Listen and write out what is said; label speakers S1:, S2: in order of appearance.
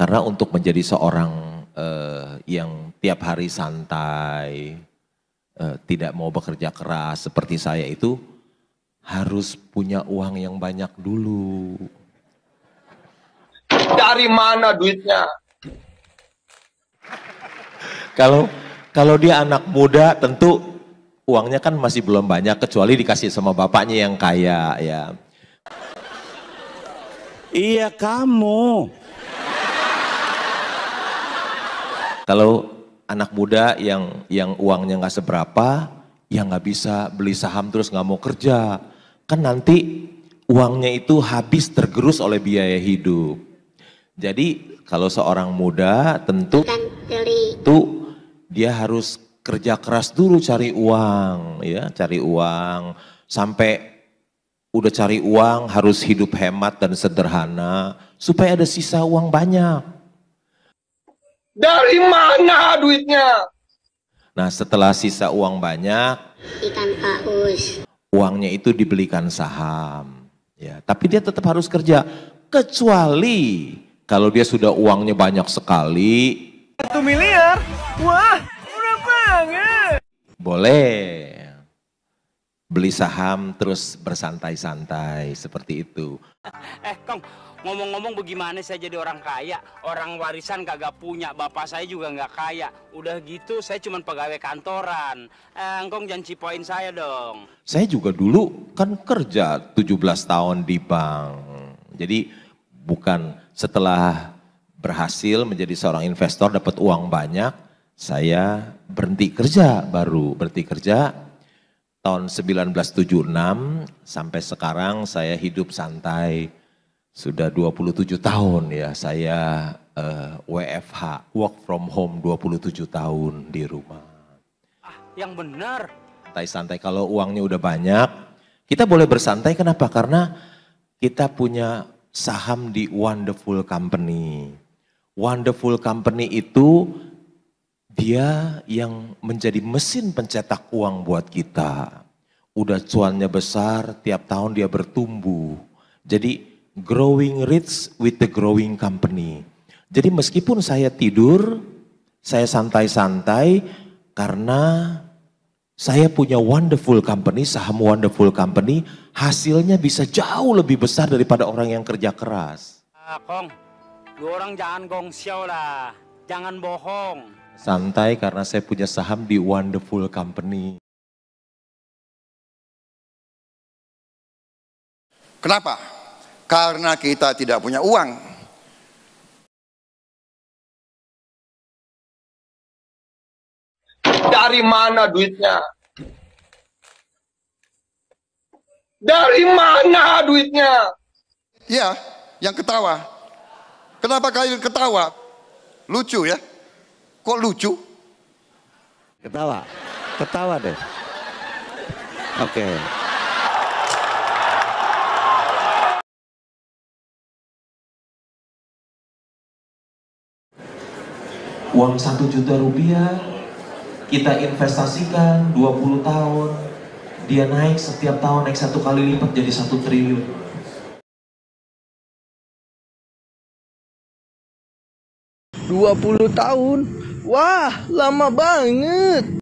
S1: Karena untuk menjadi seorang uh, yang tiap hari santai, uh, tidak mau bekerja keras seperti saya itu harus punya uang yang banyak dulu. Dari mana duitnya? Kalau kalau dia anak muda tentu uangnya kan masih belum banyak kecuali dikasih sama bapaknya yang kaya ya. Iya kamu. Kalau anak muda yang yang uangnya nggak seberapa, yang nggak bisa beli saham terus nggak mau kerja, kan nanti uangnya itu habis tergerus oleh biaya hidup. Jadi kalau seorang muda tentu itu dia harus kerja keras dulu cari uang, ya cari uang sampai udah cari uang harus hidup hemat dan sederhana supaya ada sisa uang banyak. Dari mana duitnya? Nah, setelah sisa uang banyak, ikan paus. Uangnya itu dibelikan saham. Ya, tapi dia tetap harus kerja kecuali kalau dia sudah uangnya banyak sekali. Satu miliar? Wah, murah banget. Boleh. Beli saham terus bersantai-santai seperti itu. Eh, Kong, ngomong-ngomong bagaimana saya jadi orang kaya orang warisan kagak punya bapak saya juga nggak kaya udah gitu saya cuma pegawai kantoran eh, engkong jangan cipoin saya dong saya juga dulu kan kerja 17 tahun di bank jadi bukan setelah berhasil menjadi seorang investor dapat uang banyak saya berhenti kerja baru berhenti kerja tahun 1976 sampai sekarang saya hidup santai sudah 27 tahun ya saya uh, eh, WFH, work from home 27 tahun di rumah. Ah, yang benar. Santai-santai kalau uangnya udah banyak, kita boleh bersantai kenapa? Karena kita punya saham di Wonderful Company. Wonderful Company itu dia yang menjadi mesin pencetak uang buat kita. Udah cuannya besar, tiap tahun dia bertumbuh. Jadi growing rich with the growing company. Jadi meskipun saya tidur, saya santai-santai karena saya punya wonderful company, saham wonderful company, hasilnya bisa jauh lebih besar daripada orang yang kerja keras. Ah, Kong, lu orang jangan gongsiao lah, jangan bohong. Santai karena saya punya saham di wonderful company. Kenapa? karena kita tidak punya uang. Dari mana duitnya? Dari mana duitnya? Ya, yang ketawa. Kenapa kalian ketawa? Lucu ya? Kok lucu? Ketawa. Ketawa deh. Oke. Okay. uang satu juta rupiah kita investasikan 20 tahun dia naik setiap tahun naik satu kali lipat jadi satu triliun Dua puluh tahun Wah lama banget